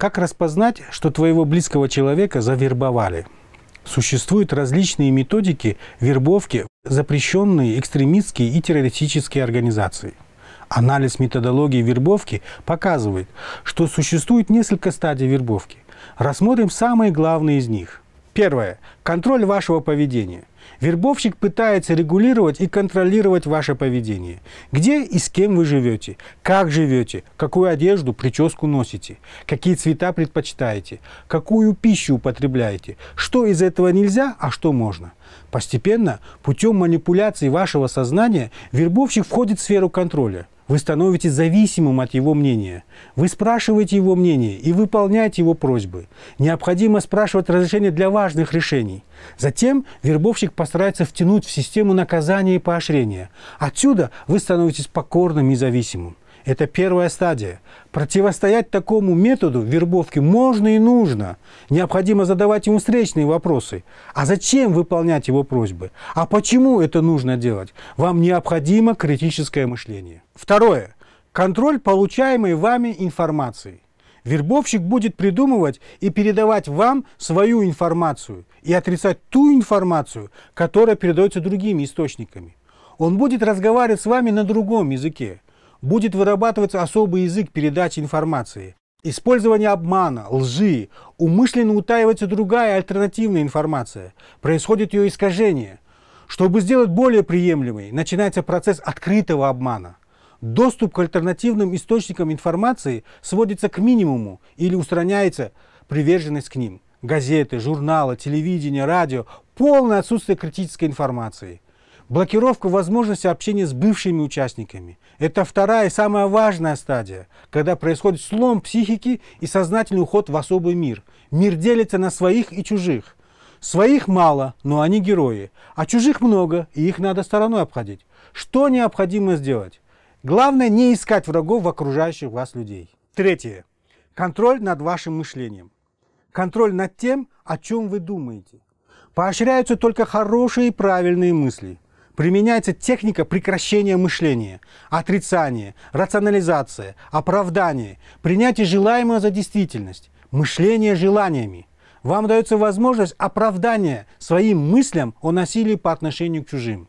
Как распознать, что твоего близкого человека завербовали? Существуют различные методики вербовки, запрещенные экстремистские и террористические организации. Анализ методологии вербовки показывает, что существует несколько стадий вербовки. Рассмотрим самые главные из них. Первое. Контроль вашего поведения. Вербовщик пытается регулировать и контролировать ваше поведение. Где и с кем вы живете, как живете, какую одежду, прическу носите, какие цвета предпочитаете, какую пищу употребляете, что из этого нельзя, а что можно. Постепенно, путем манипуляции вашего сознания, вербовщик входит в сферу контроля. Вы становитесь зависимым от его мнения. Вы спрашиваете его мнение и выполняете его просьбы. Необходимо спрашивать разрешение для важных решений. Затем вербовщик постарается втянуть в систему наказания и поощрения. Отсюда вы становитесь покорным и зависимым. Это первая стадия. Противостоять такому методу вербовки можно и нужно. Необходимо задавать ему встречные вопросы. А зачем выполнять его просьбы? А почему это нужно делать? Вам необходимо критическое мышление. Второе. Контроль получаемой вами информации – Вербовщик будет придумывать и передавать вам свою информацию и отрицать ту информацию, которая передается другими источниками. Он будет разговаривать с вами на другом языке. Будет вырабатываться особый язык передачи информации. Использование обмана, лжи, умышленно утаивается другая альтернативная информация. Происходит ее искажение. Чтобы сделать более приемлемой, начинается процесс открытого обмана доступ к альтернативным источникам информации сводится к минимуму или устраняется приверженность к ним. Газеты, журналы, телевидение, радио – полное отсутствие критической информации. Блокировка возможности общения с бывшими участниками – это вторая и самая важная стадия, когда происходит слом психики и сознательный уход в особый мир. Мир делится на своих и чужих. Своих мало, но они герои, а чужих много, и их надо стороной обходить. Что необходимо сделать? Главное не искать врагов в окружающих вас людей. Третье. Контроль над вашим мышлением. Контроль над тем, о чем вы думаете. Поощряются только хорошие и правильные мысли. Применяется техника прекращения мышления, отрицания, рационализация, оправдание, принятие желаемого за действительность, мышление желаниями. Вам дается возможность оправдания своим мыслям о насилии по отношению к чужим.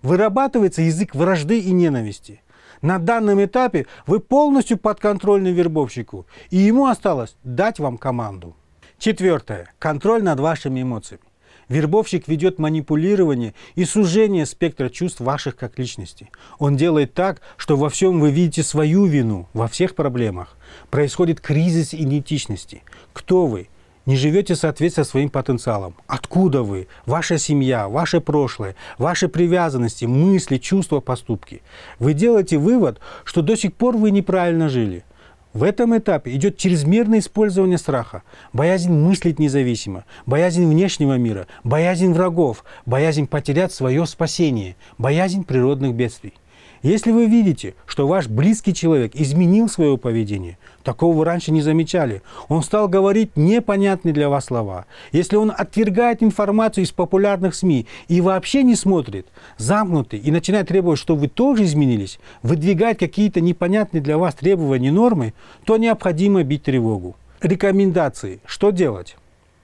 Вырабатывается язык вражды и ненависти – на данном этапе вы полностью подконтрольны вербовщику, и ему осталось дать вам команду. Четвертое. Контроль над вашими эмоциями. Вербовщик ведет манипулирование и сужение спектра чувств ваших как личности. Он делает так, что во всем вы видите свою вину, во всех проблемах. Происходит кризис идентичности. Кто вы? не живете в соответствии со своим потенциалом. Откуда вы? Ваша семья, ваше прошлое, ваши привязанности, мысли, чувства, поступки. Вы делаете вывод, что до сих пор вы неправильно жили. В этом этапе идет чрезмерное использование страха, боязнь мыслить независимо, боязнь внешнего мира, боязнь врагов, боязнь потерять свое спасение, боязнь природных бедствий. Если вы видите, что ваш близкий человек изменил свое поведение, такого вы раньше не замечали, он стал говорить непонятные для вас слова, если он отвергает информацию из популярных СМИ и вообще не смотрит, замкнутый и начинает требовать, чтобы вы тоже изменились, выдвигать какие-то непонятные для вас требования нормы, то необходимо бить тревогу. Рекомендации. Что делать?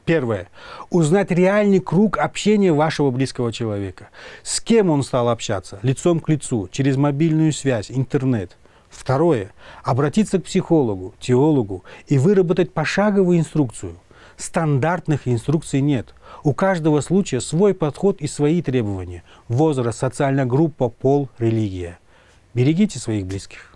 Первое. Узнать реальный круг общения вашего близкого человека. С кем он стал общаться? Лицом к лицу, через мобильную связь, интернет. Второе. Обратиться к психологу, теологу и выработать пошаговую инструкцию. Стандартных инструкций нет. У каждого случая свой подход и свои требования. Возраст, социальная группа, пол, религия. Берегите своих близких.